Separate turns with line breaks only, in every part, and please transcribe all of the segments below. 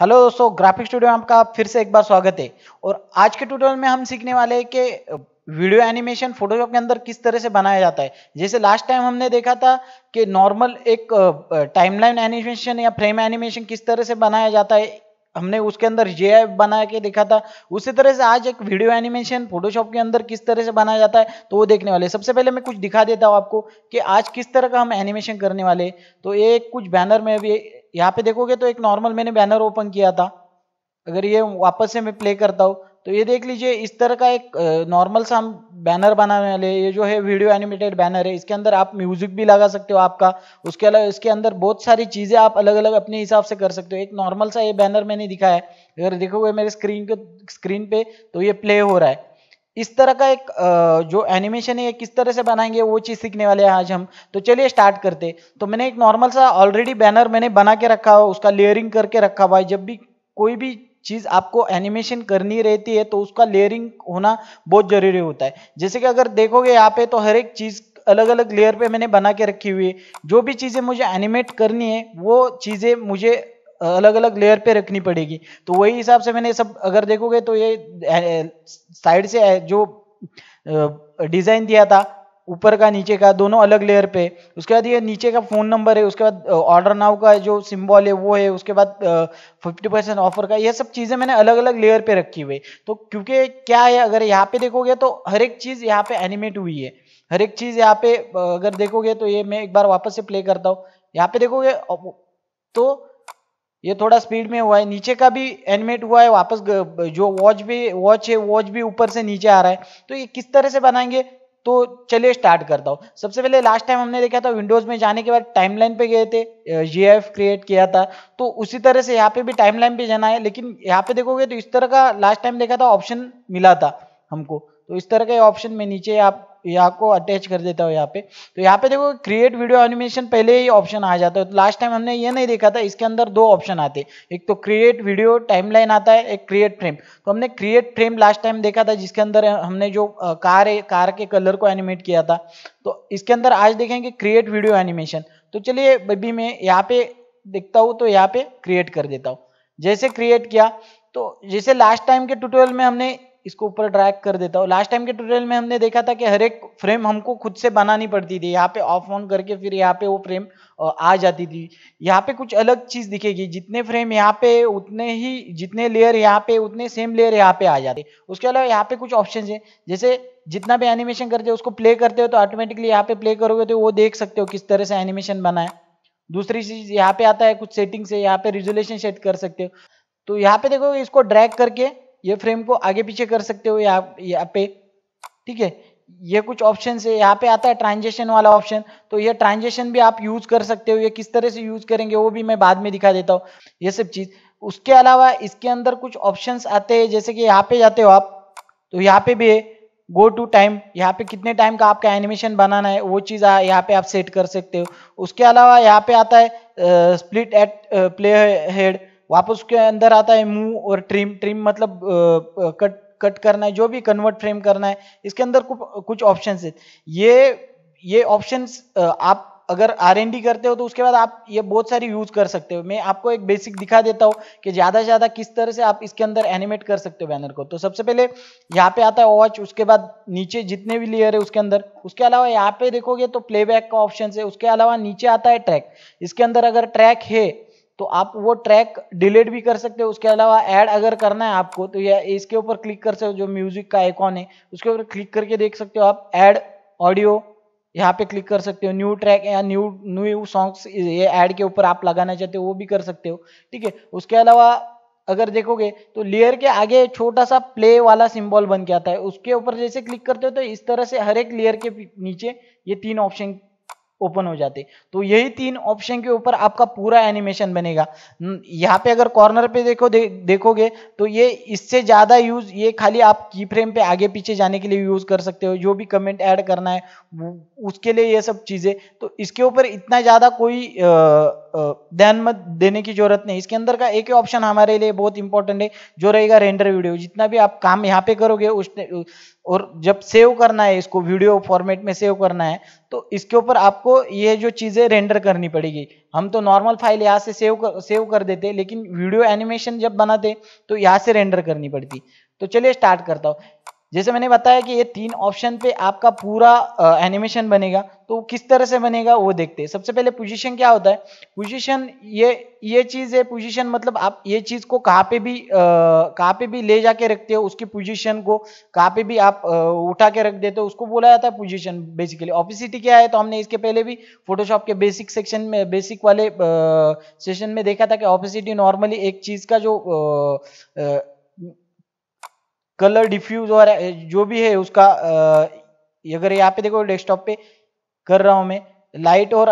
hello दोस्तों graphic studio में आपका फिर से एक बार स्वागत है और आज के ट्यूटोरियल में हम सीखने वाले हैं कि वीडियो एनिमेशन फोटोशॉप के अंदर किस तरह से बनाया जाता है जैसे लास्ट टाइम हमने देखा था कि नॉर्मल एक टाइमलाइन एनिमेशन या फ्रेम एनिमेशन किस तरह से बनाया जाता है हमने उसके अंदर जे बना के देखा था उसी तरह से आज एक वीडियो एनिमेशन फोटोशॉप के अंदर किस तरह से बनाया जाता है तो वो देखने वाले सबसे पहले मैं कुछ दिखा देता हूँ आपको कि आज किस तरह का हम एनिमेशन करने वाले तो ये कुछ बैनर में अभी यहाँ पे देखोगे तो एक नॉर्मल मैंने बैनर ओपन किया था अगर ये वापस से मैं प्ले करता हूँ तो ये देख लीजिए इस तरह का एक नॉर्मल सा हम बैनर बनाने वाले ये जो है वीडियो एनिमेटेड बैनर है इसके अंदर आप म्यूजिक भी लगा सकते हो आपका उसके अलावा इसके अंदर बहुत सारी चीज़ें आप अलग अलग अपने हिसाब से कर सकते हो एक नॉर्मल सा ये बैनर मैंने दिखाया है अगर देखोगे मेरे स्क्रीन के स्क्रीन पे तो ये प्ले हो रहा है इस तरह का एक जो एनिमेशन है किस तरह से बनाएंगे वो चीज़ सीखने वाले हैं आज हम तो चलिए स्टार्ट करते तो मैंने एक नॉर्मल सा ऑलरेडी बैनर मैंने बना के रखा हुआ उसका लेयरिंग करके रखा हुआ है जब भी कोई भी चीज़ आपको एनिमेशन करनी रहती है तो उसका लेयरिंग होना बहुत ज़रूरी होता है जैसे कि अगर देखोगे यहाँ पे तो हर एक चीज़ अलग अलग लेयर पे मैंने बना के रखी हुई है जो भी चीज़ें मुझे एनिमेट करनी है वो चीज़ें मुझे अलग अलग लेयर पे रखनी पड़ेगी तो वही हिसाब से मैंने सब अगर देखोगे तो ये साइड से जो डिजाइन दिया था ऊपर का नीचे का दोनों अलग लेयर पे उसके बाद ये नीचे का फ़ोन नंबर है उसके बाद ऑर्डर नाउ का जो सिंबल है वो है उसके बाद फिफ्टी परसेंट ऑफर का ये सब चीज़ें मैंने अलग अलग लेयर पे रखी हुई तो क्योंकि क्या है अगर यहाँ पे देखोगे तो हर एक चीज़ यहाँ पे एनिमेट हुई है हर एक चीज़ यहाँ पे अगर देखोगे तो ये मैं एक बार वापस से प्ले करता हूँ यहाँ पे देखोगे तो ये थोड़ा स्पीड में हुआ है नीचे का भी एनिमेट हुआ है वापस जो वॉच भी वॉच है वॉच भी ऊपर से नीचे आ रहा है तो ये किस तरह से बनाएंगे तो चलिए स्टार्ट करता हूँ सबसे पहले लास्ट टाइम हमने देखा था विंडोज में जाने के बाद टाइमलाइन पे गए थे जी क्रिएट किया था तो उसी तरह से यहाँ पे भी टाइमलाइन पे जाना है लेकिन यहाँ पे देखोगे तो इस तरह का लास्ट टाइम देखा था ऑप्शन मिला था हमको तो इस तरह का ऑप्शन में नीचे आप यहाँ को अटैच कर देता हूँ यहाँ पे तो यहाँ पे देखो क्रिएट वीडियो एनिमेशन पहले ही ऑप्शन आ जाता है तो लास्ट टाइम हमने ये नहीं देखा था इसके अंदर दो ऑप्शन आते एक तो क्रिएट वीडियो टाइमलाइन आता है एक क्रिएट फ्रेम तो हमने क्रिएट फ्रेम लास्ट टाइम देखा था जिसके अंदर हमने जो कार है कार के कलर को एनिमेट किया था तो इसके अंदर आज देखेंगे क्रिएट वीडियो एनिमेशन तो चलिए बेबी मैं यहाँ पे देखता हूँ तो यहाँ पे क्रिएट कर देता हूँ जैसे क्रिएट किया तो जैसे लास्ट टाइम के ट्यूटोरियल में हमने इसको ऊपर ड्रैग कर देता हूँ लास्ट टाइम के ट्यूटोरियल में हमने देखा था कि हर एक फ्रेम हमको खुद से बनानी पड़ती थी यहाँ पे ऑफ ऑन करके फिर यहाँ पे वो फ्रेम आ जाती थी यहाँ पे कुछ अलग चीज़ दिखेगी जितने फ्रेम यहाँ पे उतने ही जितने लेयर यहाँ पे उतने सेम लेयर यहाँ पे आ जाते उसके अलावा यहाँ पे कुछ ऑप्शन है जैसे जितना भी एनिमेशन करते हो उसको प्ले करते हो तो ऑटोमेटिकली यहाँ पे प्ले करोगे तो वो देख सकते हो किस तरह से एनिमेशन बना है दूसरी चीज़ यहाँ पे आता है कुछ सेटिंग से यहाँ पे रिजोल्यूशन सेट कर सकते हो तो यहाँ पे देखो इसको ड्रैग करके ये फ्रेम को आगे पीछे कर सकते हो यहाँ यहाँ पे ठीक है ये कुछ ऑप्शन है यहाँ पे आता है ट्रांजेक्शन वाला ऑप्शन तो ये ट्रांजेक्शन भी आप यूज कर सकते हो ये किस तरह से यूज करेंगे वो भी मैं बाद में दिखा देता हूँ ये सब चीज उसके अलावा इसके अंदर कुछ ऑप्शंस आते हैं जैसे कि यहाँ पे जाते हो आप तो यहाँ पे भी है गो टू टाइम यहाँ पे कितने टाइम का आपका एनिमेशन बनाना है वो चीज़ यहाँ पे आप सेट कर सकते हो उसके अलावा यहाँ पे आता है स्प्लिट एट प्ले हेड वापस उसके अंदर आता है मूव और ट्रिम ट्रिम मतलब कट कट करना है जो भी कन्वर्ट फ्रेम करना है इसके अंदर कुछ ऑप्शंस है ये ये ऑप्शंस आप अगर आर करते हो तो उसके बाद आप ये बहुत सारी यूज कर सकते हो मैं आपको एक बेसिक दिखा देता हूँ कि ज़्यादा से ज़्यादा किस तरह से आप इसके अंदर एनिमेट कर सकते हो बैनर को तो सबसे पहले यहाँ पे आता है वॉच उसके बाद नीचे जितने भी लेयर है उसके अंदर उसके अलावा यहाँ पे देखोगे तो प्लेबैक का ऑप्शन है उसके अलावा नीचे आता है ट्रैक इसके अंदर अगर ट्रैक है तो आप वो ट्रैक डिलीट भी कर सकते हो उसके अलावा ऐड अगर करना है आपको तो या इसके ऊपर क्लिक कर सकते हो जो म्यूजिक का आइकॉन है उसके ऊपर क्लिक करके देख सकते हो आप ऐड ऑडियो यहाँ पे क्लिक कर सकते हो न्यू ट्रैक या न्यू न्यू सॉन्ग्स ये ऐड के ऊपर आप लगाना चाहते हो वो भी कर सकते हो ठीक है उसके अलावा अगर देखोगे तो लेयर के आगे छोटा सा प्ले वाला सिंबल बन के आता है उसके ऊपर जैसे क्लिक करते हो तो इस तरह से हर एक लेयर के नीचे ये तीन ऑप्शन ओपन हो जाते तो यही तीन ऑप्शन के ऊपर आपका पूरा एनिमेशन बनेगा यहाँ पे अगर कॉर्नर पे देखो दे, देखोगे तो ये इससे ज़्यादा यूज़ ये खाली आप की फ्रेम पे आगे पीछे जाने के लिए यूज़ कर सकते हो जो भी कमेंट ऐड करना है उसके लिए ये सब चीज़ें तो इसके ऊपर इतना ज़्यादा कोई आ, ध्यान मत देने की जरूरत नहीं इसके अंदर का एक ही ऑप्शन हमारे लिए बहुत इंपॉर्टेंट है जो रहेगा रेंडर वीडियो जितना भी आप काम यहाँ पे करोगे उसने और जब सेव करना है इसको वीडियो फॉर्मेट में सेव करना है तो इसके ऊपर आपको ये जो चीज़ें रेंडर करनी पड़ेगी हम तो नॉर्मल फाइल यहाँ से सेव कर सेव कर देते लेकिन वीडियो एनिमेशन जब बनाते तो यहाँ से रेंडर करनी पड़ती तो चलिए स्टार्ट करता हूँ जैसे मैंने बताया कि ये तीन ऑप्शन पे आपका पूरा एनिमेशन बनेगा तो किस तरह से बनेगा वो देखते हैं सबसे पहले पोजीशन क्या होता है पोजीशन ये ये चीज है पोजीशन मतलब आप ये चीज को कहाँ पे भी कहाँ पे भी ले जाके रखते हो उसकी पोजीशन को कहाँ पे भी आप आ, उठा के रख देते हो उसको बोला जाता है पोजीशन बेसिकली ऑफिसिटी क्या है तो हमने इसके पहले भी फोटोशॉप के बेसिक सेक्शन में बेसिक वाले सेशन में देखा था कि ऑफिसिटी नॉर्मली एक चीज का जो आ, आ, कलर डिफ्यूज और जो भी है उसका अगर यहाँ पे देखो डेस्कटॉप पे कर रहा हूं मैं लाइट और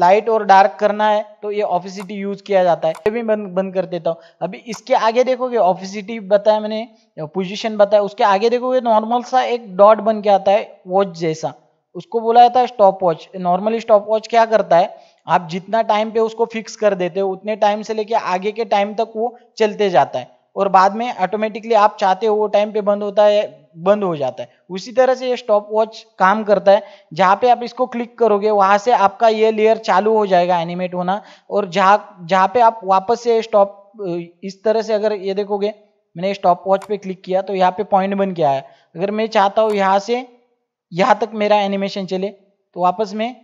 लाइट और डार्क करना है तो ये ऑफिसिटी यूज किया जाता है ये भी बंद बंद कर देता हूँ अभी इसके आगे देखोगे ऑफिसिटी बताया मैंने पोजीशन बताया उसके आगे देखोगे नॉर्मल सा एक डॉट बन के आता है वॉच जैसा उसको बोला जाता है stop watch normally stop watch क्या करता है आप जितना टाइम पे उसको फिक्स कर देते हो उतने टाइम से लेके आगे के टाइम तक वो चलते जाता है और बाद में ऑटोमेटिकली आप चाहते हो वो टाइम पे बंद होता है बंद हो जाता है उसी तरह से ये स्टॉप वॉच काम करता है जहाँ पे आप इसको क्लिक करोगे वहाँ से आपका ये लेयर चालू हो जाएगा एनिमेट होना और जहाँ जहाँ पे आप वापस से स्टॉप इस तरह से अगर ये देखोगे मैंने स्टॉप वॉच पे क्लिक किया तो यहाँ पे पॉइंट बन के आया अगर मैं चाहता हूँ यहाँ से यहाँ तक मेरा एनिमेशन चले तो वापस मैं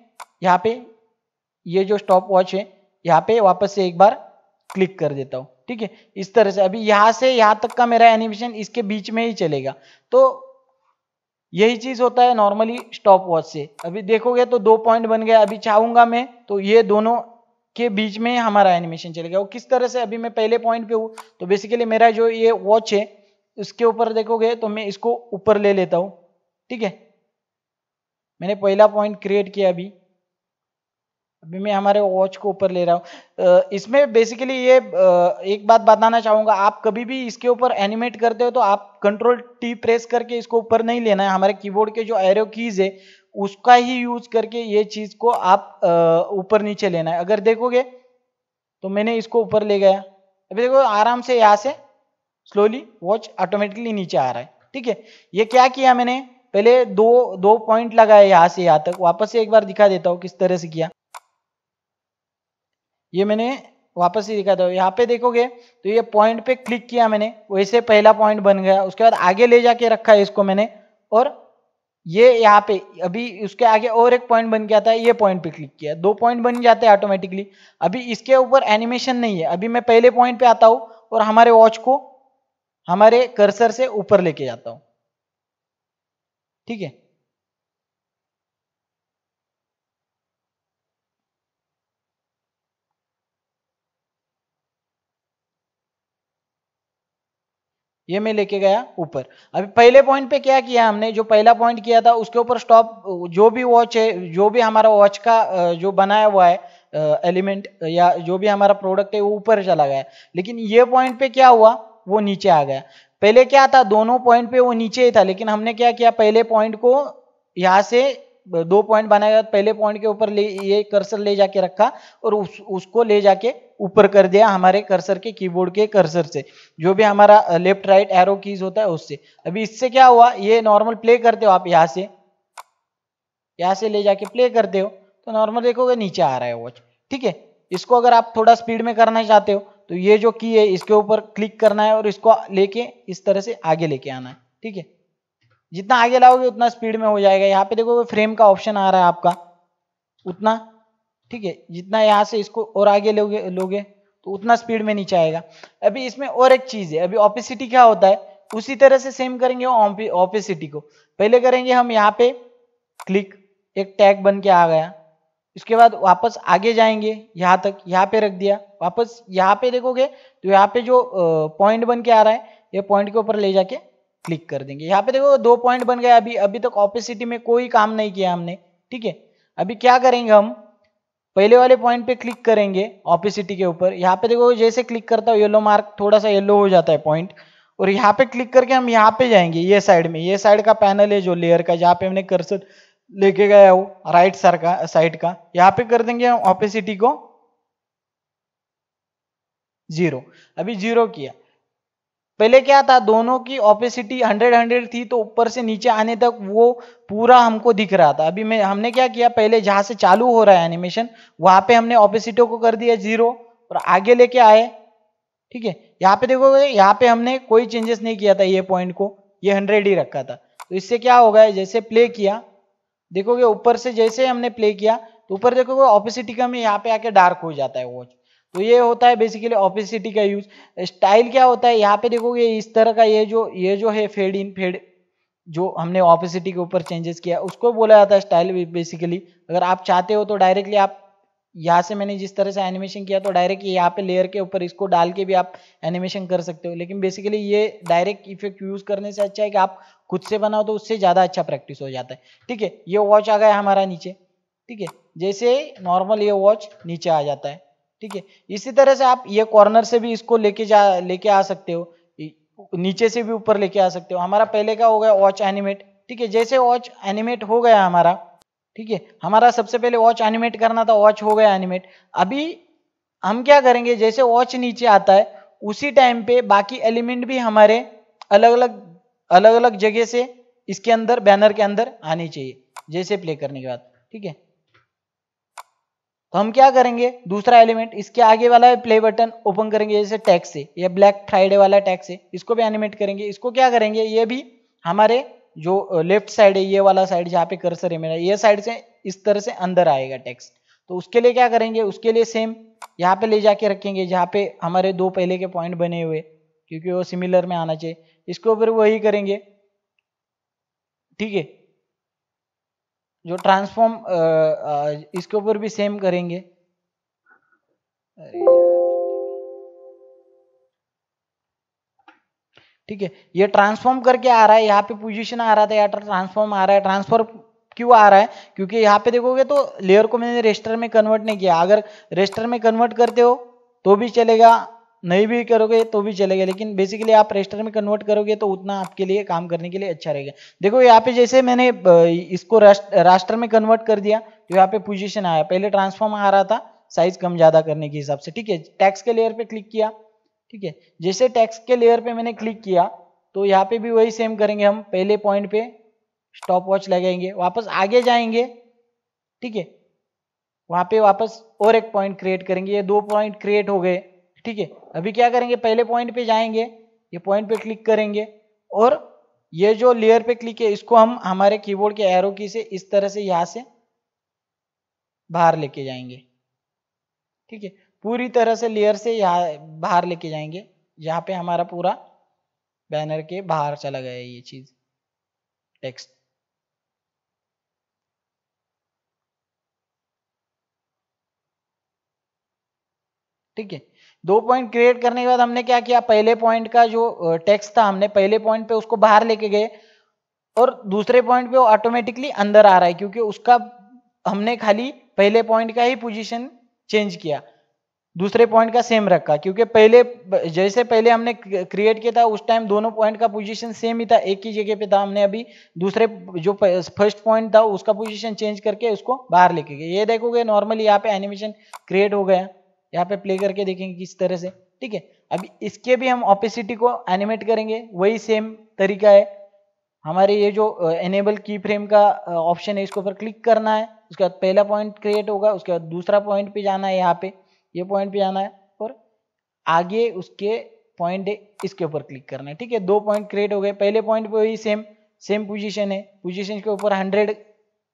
यहाँ पे ये जो स्टॉप वॉच है यहाँ पे वापस से एक बार क्लिक कर देता हूँ ठीक है इस तरह से अभी यहां से यहां तक का मेरा एनिमेशन इसके बीच में ही चलेगा तो यही चीज होता है नॉर्मली स्टॉप वॉच से अभी देखोगे तो दो पॉइंट बन गया अभी चाहूंगा मैं तो ये दोनों के बीच में हमारा एनिमेशन चलेगा वो किस तरह से अभी मैं पहले पॉइंट पे हूँ तो बेसिकली मेरा जो ये वॉच है उसके ऊपर देखोगे तो मैं इसको ऊपर ले लेता हूँ ठीक है मैंने पहला पॉइंट क्रिएट किया अभी अभी मैं हमारे वॉच को ऊपर ले रहा हूँ इसमें बेसिकली ये एक बात बताना चाहूंगा आप कभी भी इसके ऊपर एनिमेट करते हो तो आप कंट्रोल टी प्रेस करके इसको ऊपर नहीं लेना है हमारे कीबोर्ड के जो एरो कीज है उसका ही यूज करके ये चीज़ को आप ऊपर नीचे लेना है अगर देखोगे तो मैंने इसको ऊपर ले गया अभी देखो आराम से यहाँ से स्लोली वॉच ऑटोमेटिकली नीचे आ रहा है ठीक है ये क्या किया मैंने पहले दो दो पॉइंट लगाए यहाँ से यहाँ तक वापस से एक बार दिखा देता हूँ किस तरह से किया ये मैंने वापस ही दिखा था यहाँ पे देखोगे तो ये पॉइंट पे क्लिक किया मैंने वैसे पहला पॉइंट बन गया उसके बाद आगे ले जाके रखा है इसको मैंने और ये यहाँ पे अभी उसके आगे और एक पॉइंट बन गया था ये पॉइंट पे क्लिक किया दो पॉइंट बन जाते हैं ऑटोमेटिकली अभी इसके ऊपर एनिमेशन नहीं है अभी मैं पहले पॉइंट पे आता हूँ और हमारे वॉच को हमारे कर्सर से ऊपर लेके जाता हूँ ठीक है ये मैं लेके गया ऊपर अभी पहले पॉइंट पे क्या किया हमने जो पहला पॉइंट किया था उसके ऊपर स्टॉप जो भी वॉच है जो भी हमारा वॉच का जो बनाया हुआ है एलिमेंट या जो भी हमारा प्रोडक्ट है वो ऊपर चला गया लेकिन ये पॉइंट पे क्या हुआ वो नीचे आ गया पहले क्या था दोनों पॉइंट पे वो नीचे ही था लेकिन हमने क्या किया पहले पॉइंट को यहाँ से दो पॉइंट बनाया पहले पॉइंट के ऊपर ले ये कर्सर ले जाके रखा और उस, उसको ले जाके ऊपर कर दिया हमारे कर्सर के कीबोर्ड के कर्सर से जो भी हमारा लेफ्ट राइट एरो कीज होता है उससे अभी इससे क्या हुआ ये नॉर्मल प्ले करते हो आप यहाँ से यहाँ से ले जाके प्ले करते हो तो नॉर्मल देखोगे नीचे आ रहा है वॉच ठीक है इसको अगर आप थोड़ा स्पीड में करना चाहते हो तो ये जो की है इसके ऊपर क्लिक करना है और इसको लेके इस तरह से आगे लेके आना है ठीक है जितना आगे लाओगे उतना स्पीड में हो जाएगा यहाँ पे देखो फ्रेम का ऑप्शन आ रहा है आपका उतना ठीक है जितना यहाँ से इसको और आगे लोगे लोगे तो उतना स्पीड में नीचे आएगा अभी इसमें और एक चीज़ है अभी ऑपिसिटी क्या होता है उसी तरह से सेम करेंगे ऑपिसिटी को पहले करेंगे हम यहाँ पे क्लिक एक टैग बन के आ गया इसके बाद वापस आगे जाएंगे यहाँ तक यहाँ पे रख दिया वापस यहाँ पे देखोगे तो यहाँ पे जो पॉइंट बन के आ रहा है ये पॉइंट के ऊपर ले जाके क्लिक कर देंगे यहाँ पे देखो दो पॉइंट बन गया अभी अभी तक तो ऑपेसिटी में कोई काम नहीं किया हमने ठीक है अभी क्या करेंगे हम पहले वाले पॉइंट पे क्लिक करेंगे ऑपेसिटी के ऊपर यहाँ पे देखो जैसे क्लिक करता हूँ येलो मार्क थोड़ा सा येलो हो जाता है पॉइंट और यहाँ पे क्लिक करके हम यहाँ पे जाएंगे ये साइड में ये साइड का पैनल है जो लेयर का जहाँ पे हमने कर्सर लेके गया हो राइट सर का साइड का यहाँ पे कर देंगे ऑपेसिटी को जीरो अभी जीरो किया पहले क्या था दोनों की ऑपेसिटी हंड्रेड हंड्रेड थी तो ऊपर से नीचे आने तक वो पूरा हमको दिख रहा था अभी मैं हमने क्या किया पहले जहां से चालू हो रहा है एनिमेशन वहां पे हमने ओपेसिटी को कर दिया जीरो और आगे लेके आए ठीक है यहाँ पे देखो यहाँ पे हमने कोई चेंजेस नहीं किया था ये पॉइंट को ये हंड्रेड ही रखा था तो इससे क्या हो गया जैसे प्ले किया देखोगे ऊपर से जैसे हमने प्ले किया तो ऊपर देखोगे ऑपोसिटी का में यहाँ पे आके डार्क हो जाता है वॉच तो ये होता है बेसिकली ऑफिसिटी का यूज स्टाइल क्या होता है यहाँ पे देखोगे इस तरह का ये जो ये जो है फेड इन फेड जो हमने ऑफिसिटी के ऊपर चेंजेस किया उसको बोला जाता है स्टाइल बेसिकली अगर आप चाहते हो तो डायरेक्टली आप यहाँ से मैंने जिस तरह से एनिमेशन किया तो डायरेक्ट यहाँ पे लेयर के ऊपर इसको डाल के भी आप एनिमेशन कर सकते हो लेकिन बेसिकली ये डायरेक्ट इफेक्ट यूज करने से अच्छा है कि आप खुद से बनाओ तो उससे ज़्यादा अच्छा प्रैक्टिस हो जाता है ठीक है ये वॉच आ गया हमारा नीचे ठीक है जैसे नॉर्मल ये वॉच नीचे आ जाता है ठीक है इसी तरह से आप ये कॉर्नर से भी इसको लेके जा लेके आ सकते हो नीचे से भी ऊपर लेके आ सकते हो हमारा पहले का हो गया वॉच एनिमेट ठीक है जैसे वॉच एनिमेट हो गया हमारा ठीक है हमारा सबसे पहले वॉच एनिमेट करना था वॉच हो गया एनिमेट अभी हम क्या करेंगे जैसे वॉच नीचे आता है उसी टाइम पे बाकी एलिमेंट भी हमारे अलग अलग अलग अलग जगह से इसके अंदर बैनर के अंदर आने चाहिए जैसे प्ले करने के बाद ठीक है तो हम क्या करेंगे दूसरा एलिमेंट इसके आगे वाला प्ले बटन ओपन करेंगे जैसे टैक्स से ये ब्लैक फ्राइडे वाला टैक्स है इसको भी एनिमेट करेंगे इसको क्या करेंगे ये भी हमारे जो लेफ्ट साइड है ये वाला साइड जहाँ पे कर्सर है मेरा ये साइड से इस तरह से अंदर आएगा टेक्स्ट तो उसके लिए क्या करेंगे उसके लिए सेम यहाँ पे ले जाके रखेंगे जहाँ पे हमारे दो पहले के पॉइंट बने हुए क्योंकि वो सिमिलर में आना चाहिए इसके ऊपर वही करेंगे ठीक है जो ट्रांसफॉर्म इसके ऊपर भी सेम करेंगे ठीक है ये ट्रांसफॉर्म करके आ रहा है यहाँ पे पोजीशन आ रहा था यहाँ ट्रांसफॉर्म आ रहा है ट्रांसफॉर्म क्यों आ रहा है क्योंकि यहाँ पे देखोगे तो लेयर को मैंने रजिस्टर में कन्वर्ट नहीं किया अगर रजिस्टर में कन्वर्ट करते हो तो भी चलेगा नहीं भी करोगे तो भी चलेगा लेकिन बेसिकली आप रजिस्टर में कन्वर्ट करोगे तो उतना आपके लिए काम करने के लिए अच्छा रहेगा देखो यहाँ पे जैसे मैंने इसको राष्ट्र में कन्वर्ट कर दिया तो यहाँ पे पोजीशन आया पहले ट्रांसफॉर्म आ रहा था साइज कम ज्यादा करने के हिसाब से ठीक है टैक्स के लेयर पे क्लिक किया ठीक है जैसे टैक्स के लेयर पे मैंने क्लिक किया तो यहाँ पे भी वही सेम करेंगे हम पहले पॉइंट पे स्टॉप वॉच लगाएंगे वापस आगे जाएंगे ठीक है वहां पे वापस और एक पॉइंट क्रिएट करेंगे ये दो पॉइंट क्रिएट हो गए ठीक है अभी क्या करेंगे पहले पॉइंट पे जाएंगे ये पॉइंट पे क्लिक करेंगे और ये जो लेयर पे क्लिक है इसको हम हमारे कीबोर्ड के एरो की से इस तरह से यहां से बाहर लेके जाएंगे ठीक है पूरी तरह से लेयर से यहाँ बाहर लेके जाएंगे यहाँ पे हमारा पूरा बैनर के बाहर चला गया ये चीज टेक्स्ट ठीक है दो पॉइंट क्रिएट करने के बाद हमने क्या किया पहले पॉइंट का जो टेक्स्ट था हमने पहले पॉइंट पे उसको बाहर लेके गए और दूसरे पॉइंट पे वो ऑटोमेटिकली अंदर आ रहा है क्योंकि उसका हमने खाली पहले पॉइंट का ही पोजीशन चेंज किया दूसरे पॉइंट का सेम रखा क्योंकि पहले जैसे पहले हमने क्रिएट किया था उस टाइम दोनों पॉइंट का पोजीशन सेम ही था एक ही जगह पे था हमने अभी दूसरे जो फर्स्ट पॉइंट था उसका पोजीशन चेंज करके उसको बाहर लेके गए ये देखोगे नॉर्मली यहाँ पे एनिमेशन क्रिएट हो गया यहाँ पे प्ले करके देखेंगे किस तरह से ठीक है अभी इसके भी हम ऑपेसिटी को एनिमेट करेंगे वही सेम तरीका है हमारे ये जो एनेबल की फ्रेम का ऑप्शन है इसके ऊपर क्लिक करना है उसके बाद पहला पॉइंट क्रिएट होगा उसके बाद दूसरा पॉइंट पे जाना है यहाँ पे ये पॉइंट पे जाना है और आगे उसके पॉइंट है इसके ऊपर क्लिक करना है ठीक है दो पॉइंट क्रिएट हो गए पहले पॉइंट पे वही सेम सेम पोजीशन है पोजीशन के ऊपर हंड्रेड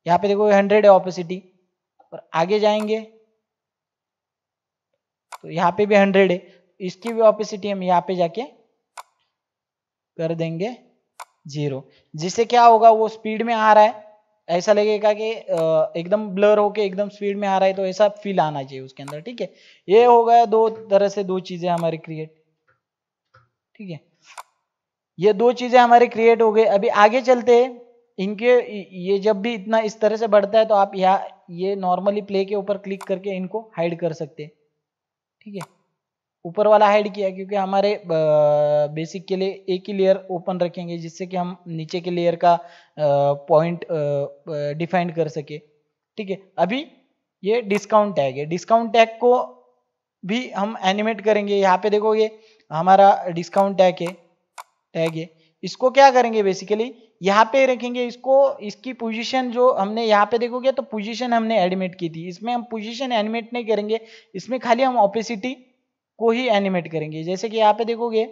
यहाँ पे देखो हंड्रेड है ऑपोसिटी और आगे जाएंगे तो यहाँ पे भी हंड्रेड है इसकी भी ऑपिसिटी हम यहाँ पे जाके कर देंगे जीरो जिससे क्या होगा वो स्पीड में आ रहा है ऐसा लगेगा कि एकदम ब्लर होके एकदम स्पीड में आ रहा है तो ऐसा फील आना चाहिए उसके अंदर ठीक है ये हो गया दो तरह से दो चीजें हमारी क्रिएट ठीक है ये दो चीजें हमारी क्रिएट हो गई अभी आगे चलते हैं इनके ये जब भी इतना इस तरह से बढ़ता है तो आप यहाँ ये नॉर्मली प्ले के ऊपर क्लिक करके इनको हाइड कर सकते हैं ठीक है ऊपर वाला हाइड किया क्योंकि हमारे बेसिक के लिए एक ही लेयर ओपन रखेंगे जिससे कि हम नीचे के लेयर का पॉइंट डिफाइन कर सके ठीक है अभी ये डिस्काउंट टैग है डिस्काउंट टैग को भी हम एनिमेट करेंगे यहाँ पे देखोगे हमारा डिस्काउंट टैग है टैग है इसको क्या करेंगे बेसिकली यहाँ पे रखेंगे इसको इसकी पोजीशन जो हमने यहाँ पे देखोगे तो पोजीशन हमने एडमिट की थी इसमें हम पोजीशन एनिमेट नहीं करेंगे इसमें खाली हम ऑपेसिटी को ही एनिमेट करेंगे जैसे कि यहाँ पे देखोगे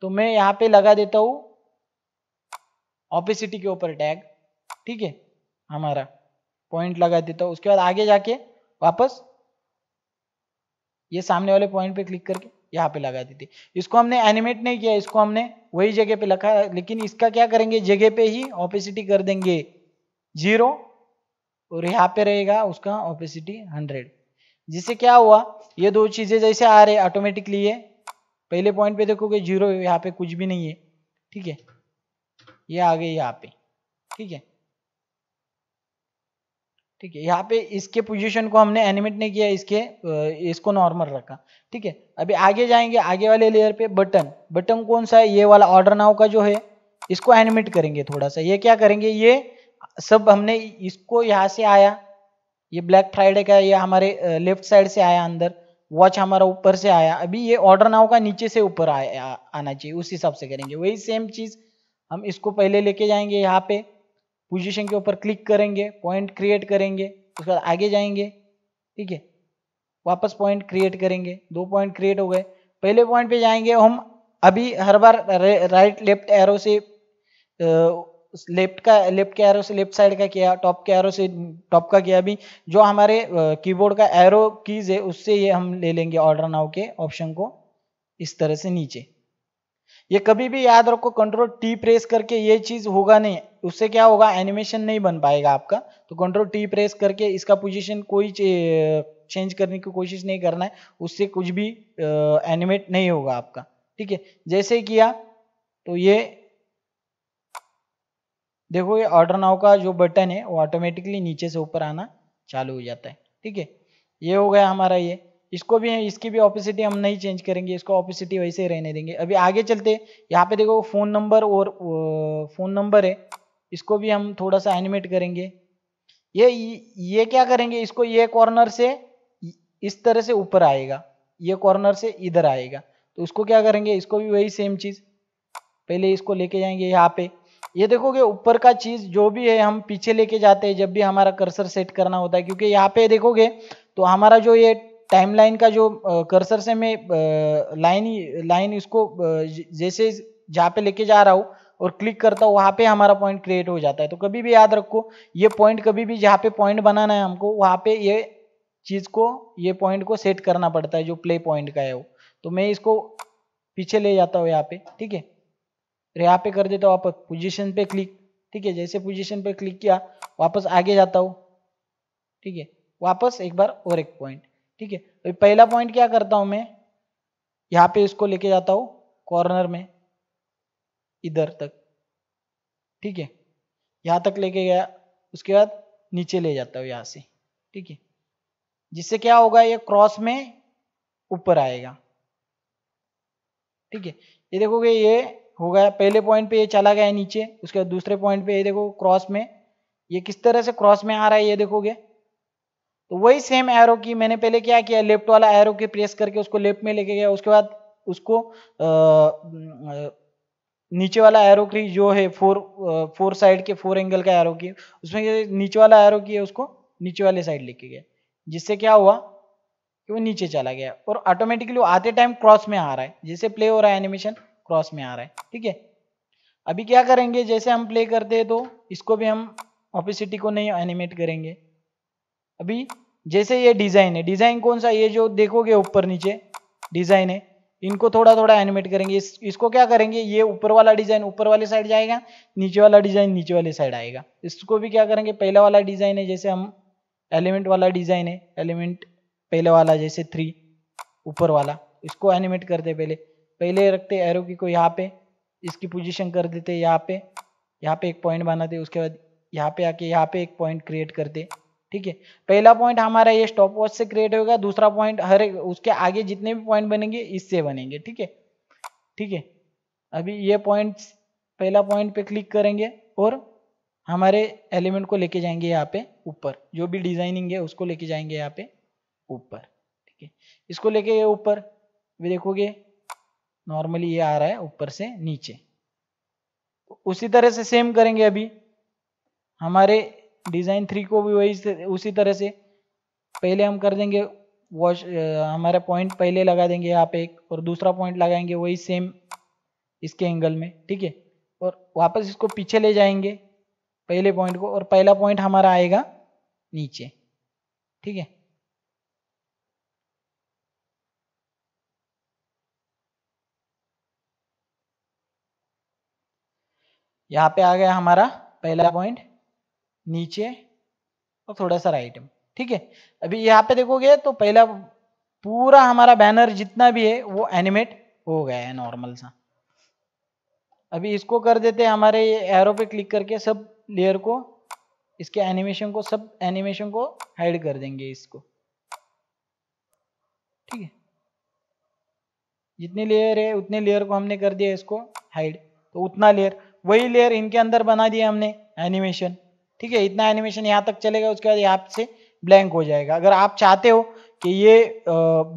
तो मैं यहाँ पे लगा देता हूँ ऑपेसिटी के ऊपर टैग ठीक है हमारा पॉइंट लगा देता हूँ उसके बाद आगे जाके वापस ये सामने वाले पॉइंट पे क्लिक करके यहाँ पे लगा दी थी इसको हमने एनिमेट नहीं किया इसको हमने वही जगह पे रखा लेकिन इसका क्या करेंगे जगह पे ही ऑपेसिटी कर देंगे जीरो और यहाँ पे रहेगा उसका ऑपेसिटी हंड्रेड जिससे क्या हुआ ये दो चीजें जैसे आ रहे ऑटोमेटिकली ये पहले पॉइंट पे देखोगे जीरो यहाँ पे कुछ भी नहीं है ठीक है ये आ गई यहाँ पे ठीक है ठीक है यहाँ पे इसके पोजीशन को हमने एनिमेट नहीं किया इसके इसको नॉर्मल रखा ठीक है अभी आगे जाएंगे आगे वाले लेयर पे बटन बटन कौन सा है ये वाला ऑर्डर नाव का जो है इसको एनिमेट करेंगे थोड़ा सा ये क्या करेंगे ये सब हमने इसको यहाँ से आया ये ब्लैक फ्राइडे का ये हमारे लेफ्ट साइड से आया अंदर वॉच हमारा ऊपर से आया अभी ये ऑर्डर नाव का नीचे से ऊपर आना चाहिए उस हिसाब से करेंगे वही सेम चीज़ हम इसको पहले लेके जाएंगे यहाँ पे पोजीशन के ऊपर क्लिक करेंगे पॉइंट क्रिएट करेंगे उसके बाद आगे जाएंगे ठीक है वापस पॉइंट क्रिएट करेंगे दो पॉइंट क्रिएट हो गए पहले पॉइंट पे जाएंगे हम अभी हर बार राइट लेफ्ट एरो से लेफ्ट का लेफ्ट के एरो से लेफ्ट साइड का किया टॉप के एरो से टॉप का किया अभी जो हमारे कीबोर्ड का एरो कीज है उससे ये हम ले लेंगे ऑर्डर नाउ के ऑप्शन को इस तरह से नीचे ये कभी भी याद रखो कंट्रोल टी प्रेस करके ये चीज होगा नहीं उससे क्या होगा एनिमेशन नहीं बन पाएगा आपका तो कंट्रोल टी प्रेस करके इसका पोजीशन कोई चेंज करने की कोशिश नहीं करना है उससे कुछ भी एनिमेट नहीं होगा आपका ठीक है जैसे किया तो ये देखो ये ऑर्डर नाव का जो बटन है वो ऑटोमेटिकली नीचे से ऊपर आना चालू हो जाता है ठीक है ये हो गया हमारा ये इसको भी इसकी भी ऑपिसिटी हम नहीं चेंज करेंगे इसको ऑपिसिटी वैसे ही रहने देंगे अभी आगे चलते यहाँ पे देखो फ़ोन नंबर और फ़ोन नंबर है इसको भी हम थोड़ा सा एनिमेट करेंगे ये ये क्या करेंगे इसको ये कॉर्नर से इस तरह से ऊपर आएगा ये कॉर्नर से इधर आएगा तो उसको क्या करेंगे इसको भी वही सेम चीज़ पहले इसको लेके जाएंगे यहाँ पे ये देखोगे ऊपर का चीज़ जो भी है हम पीछे लेके जाते हैं जब भी हमारा कर्सर सेट करना होता है क्योंकि यहाँ पे देखोगे तो हमारा जो ये टाइमलाइन का जो कर्सर से मैं लाइन लाइन इसको जैसे जहाँ पे लेके जा रहा हूँ और क्लिक करता हूँ वहाँ पे हमारा पॉइंट क्रिएट हो जाता है तो कभी भी याद रखो ये पॉइंट कभी भी जहाँ पे पॉइंट बनाना है हमको वहाँ पे ये चीज़ को ये पॉइंट को सेट करना पड़ता है जो प्ले पॉइंट का है वो तो मैं इसको पीछे ले जाता हूँ यहाँ पे ठीक है यहाँ पे कर देता हूँ आप पोजिशन पे क्लिक ठीक है जैसे पोजिशन पे क्लिक किया वापस आगे जाता हूँ ठीक है वापस एक बार और एक पॉइंट ठीक है तो पहला पॉइंट क्या करता हूं मैं यहां पे इसको लेके जाता हूं कॉर्नर में इधर तक ठीक है यहां तक लेके गया उसके बाद नीचे ले जाता हूं यहां से ठीक है जिससे क्या होगा ये क्रॉस में ऊपर आएगा ठीक है ये देखोगे ये हो गया पहले पॉइंट पे ये चला गया नीचे उसके बाद दूसरे पॉइंट पे ये देखो क्रॉस में ये किस तरह से क्रॉस में आ रहा है ये देखोगे तो वही सेम एरो की मैंने पहले क्या किया लेफ्ट वाला एरो की प्रेस करके उसको लेफ्ट में लेके गया उसके बाद उसको आ, नीचे वाला एरो की जो है फोर फोर साइड के फोर एंगल का एरो की उसमें नीचे वाला एरो की है उसको नीचे वाले साइड लेके गया जिससे क्या हुआ कि वो नीचे चला गया और ऑटोमेटिकली वो आते टाइम क्रॉस में आ रहा है जैसे प्ले हो रहा है एनिमेशन क्रॉस में आ रहा है ठीक है अभी क्या करेंगे जैसे हम प्ले करते हैं तो इसको भी हम ऑपिसिटी को नहीं एनिमेट करेंगे अभी जैसे ये डिजाइन है डिजाइन कौन सा ये जो देखोगे ऊपर नीचे डिजाइन है इनको थोड़ा थोड़ा एनिमेट करेंगे इस, इसको क्या करेंगे ये ऊपर वाला डिजाइन ऊपर वाली साइड जाएगा नीचे वाला डिजाइन नीचे वाली साइड आएगा इसको भी क्या करेंगे पहला वाला डिजाइन है जैसे हम एलिमेंट वाला डिजाइन है एलिमेंट पहले वाला जैसे थ्री ऊपर वाला इसको एनिमेट करते पहले पहले रखते एरो की को यहाँ पे इसकी पोजिशन कर देते यहाँ पे यहाँ पे एक पॉइंट बनाते उसके बाद यहाँ पे आके यहाँ पे एक पॉइंट क्रिएट करते ठीक है पहला पॉइंट हमारा ये स्टॉप वॉच से क्रिएट होगा दूसरा पॉइंट हर एक उसके आगे जितने भी पॉइंट बनेंगे इससे बनेंगे ठीक है ठीक है अभी ये पॉइंट पहला पॉइंट पे क्लिक करेंगे और हमारे एलिमेंट को लेके जाएंगे यहाँ पे ऊपर जो भी डिजाइनिंग है उसको लेके जाएंगे यहाँ पे ऊपर ठीक है इसको लेके ये ऊपर भी देखोगे नॉर्मली ये आ रहा है ऊपर से नीचे उसी तरह से सेम करेंगे अभी हमारे डिज़ाइन थ्री को भी वही उसी तरह से पहले हम कर देंगे वॉश हमारा पॉइंट पहले लगा देंगे यहाँ पे एक और दूसरा पॉइंट लगाएंगे वही सेम इसके एंगल में ठीक है और वापस इसको पीछे ले जाएंगे पहले पॉइंट को और पहला पॉइंट हमारा आएगा नीचे ठीक है यहाँ पे आ गया हमारा पहला पॉइंट नीचे और थोड़ा सा राइट में ठीक है अभी यहाँ पे देखोगे तो पहला पूरा हमारा बैनर जितना भी है वो एनिमेट हो गया है नॉर्मल सा अभी इसको कर देते हैं हमारे एरो पे क्लिक करके सब लेयर को इसके एनिमेशन को सब एनिमेशन को हाइड कर देंगे इसको ठीक है जितनी लेयर है उतने लेयर को हमने कर दिया इसको हाइड तो उतना लेयर वही लेयर इनके अंदर बना दिया हमने एनिमेशन ठीक है इतना एनिमेशन यहाँ तक चलेगा उसके बाद यहाँ से ब्लैंक हो जाएगा अगर आप चाहते हो कि ये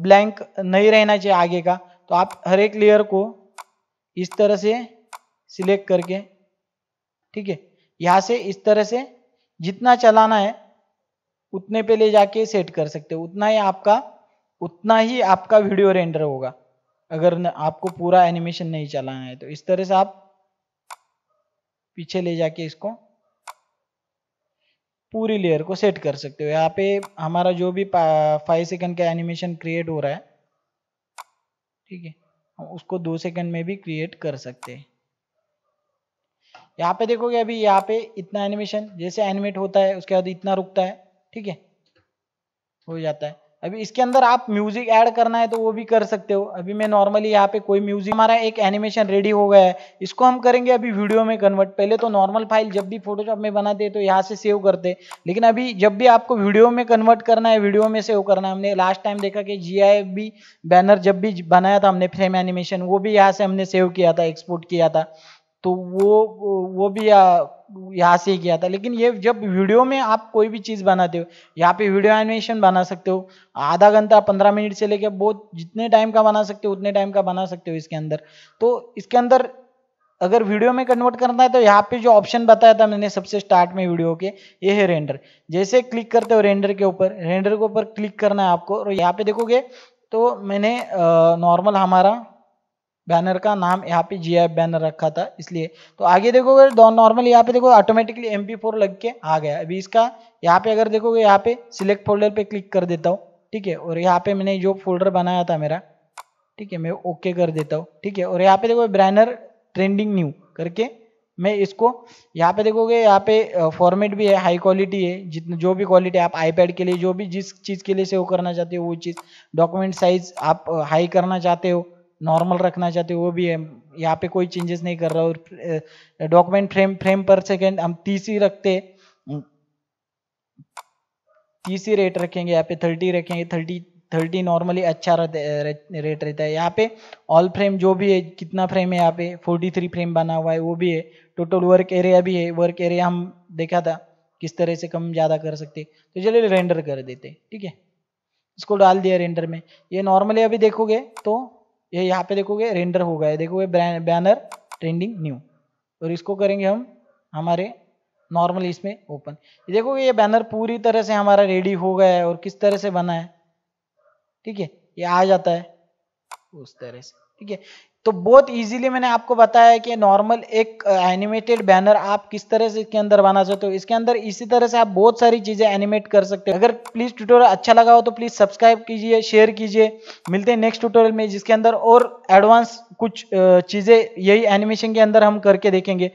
ब्लैंक नहीं रहना चाहिए आगे का तो आप हर एक लेयर को इस तरह से सिलेक्ट करके ठीक है यहाँ से इस तरह से जितना चलाना है उतने पे ले जाके सेट कर सकते हो उतना ही आपका उतना ही आपका वीडियो रेंडर होगा अगर न, आपको पूरा एनिमेशन नहीं चलाना है तो इस तरह से आप पीछे ले जाके इसको पूरी लेयर को सेट कर सकते हो यहाँ पे हमारा जो भी फाइव सेकंड का एनिमेशन क्रिएट हो रहा है ठीक है हम उसको दो सेकंड में भी क्रिएट कर सकते हैं यहाँ पे देखोगे अभी यहाँ पे इतना एनिमेशन जैसे एनिमेट होता है उसके बाद इतना रुकता है ठीक है हो जाता है अभी इसके अंदर आप म्यूजिक ऐड करना है तो वो भी कर सकते हो अभी मैं नॉर्मली यहाँ पे कोई म्यूजिक हमारा एक एनिमेशन रेडी हो गया है इसको हम करेंगे अभी वीडियो में कन्वर्ट पहले तो नॉर्मल फाइल जब भी फोटोशॉप में बनाते हैं तो यहाँ से सेव करते लेकिन अभी जब भी आपको वीडियो में कन्वर्ट करना है वीडियो में सेव करना है हमने लास्ट टाइम देखा कि जी बैनर जब भी बनाया था हमने फ्रेम एनिमेशन वो भी यहाँ से हमने सेव किया था एक्सपोर्ट किया था तो वो वो भी यहाँ से ही किया था लेकिन ये जब वीडियो में आप कोई भी चीज़ बनाते हो यहाँ पे वीडियो एनिमेशन बना सकते हो आधा घंटा पंद्रह मिनट से लेकर बहुत जितने टाइम का बना सकते हो उतने टाइम का बना सकते हो इसके अंदर तो इसके अंदर अगर वीडियो में कन्वर्ट करना है तो यहाँ पे जो ऑप्शन बताया था मैंने सबसे स्टार्ट में वीडियो के ये है रेंडर जैसे क्लिक करते हो रेंडर के ऊपर रेंडर के ऊपर क्लिक करना है आपको और यहाँ पे देखोगे तो मैंने नॉर्मल हमारा बैनर का नाम यहाँ पे जी आई बैनर रखा था इसलिए तो आगे देखोगे नॉर्मल यहाँ पे देखो ऑटोमेटिकली एम लग के आ गया अभी इसका यहाँ पे अगर देखोगे यहाँ पे सिलेक्ट फोल्डर पे क्लिक कर देता हूँ ठीक है और यहाँ पे मैंने जो फोल्डर बनाया था मेरा ठीक है मैं ओके कर देता हूँ ठीक है और यहाँ पे देखो ब्रैनर ट्रेंडिंग न्यू करके मैं इसको यहाँ पे देखोगे यहाँ पे फॉर्मेट भी है हाई क्वालिटी है जितना जो भी क्वालिटी आप आईपैड के लिए जो भी जिस चीज़ के लिए सेव करना चाहते हो वो चीज़ डॉक्यूमेंट साइज आप हाई करना चाहते हो नॉर्मल रखना चाहते हो वो भी है यहाँ पे कोई चेंजेस नहीं कर रहा और डॉक्यूमेंट फ्रेम फ्रेम पर सेकेंड हम तीस ही रखते तीस ही रेट रखेंगे यहाँ पे थर्टी रखेंगे थर्टी थर्टी नॉर्मली अच्छा रहता रेट रहता है यहाँ पे ऑल फ्रेम जो भी है कितना फ्रेम है यहाँ पे फोर्टी थ्री फ्रेम बना हुआ है वो भी है टोटल वर्क एरिया भी है वर्क एरिया हम देखा था किस तरह से कम ज़्यादा कर सकते तो चलिए रेंडर कर देते ठीक है इसको डाल दिया रेंडर में ये नॉर्मली अभी देखोगे तो ये यहाँ पे देखोगे रेंडर हो गया है देखोगे बैनर ट्रेंडिंग न्यू और इसको करेंगे हम हमारे नॉर्मल इसमें ओपन देखोगे ये बैनर पूरी तरह से हमारा रेडी हो गया है और किस तरह से बना है ठीक है ये आ जाता है उस तरह से ठीक है तो बहुत इजीली मैंने आपको बताया कि नॉर्मल एक एनिमेटेड बैनर आप किस तरह से इसके अंदर बना सकते हो इसके अंदर इसी तरह से आप बहुत सारी चीज़ें एनिमेट कर सकते हो अगर प्लीज़ ट्यूटोरियल अच्छा लगा हो तो प्लीज़ सब्सक्राइब कीजिए शेयर कीजिए मिलते हैं नेक्स्ट ट्यूटोरियल में जिसके अंदर और एडवांस कुछ चीज़ें यही एनिमेशन के अंदर हम करके देखेंगे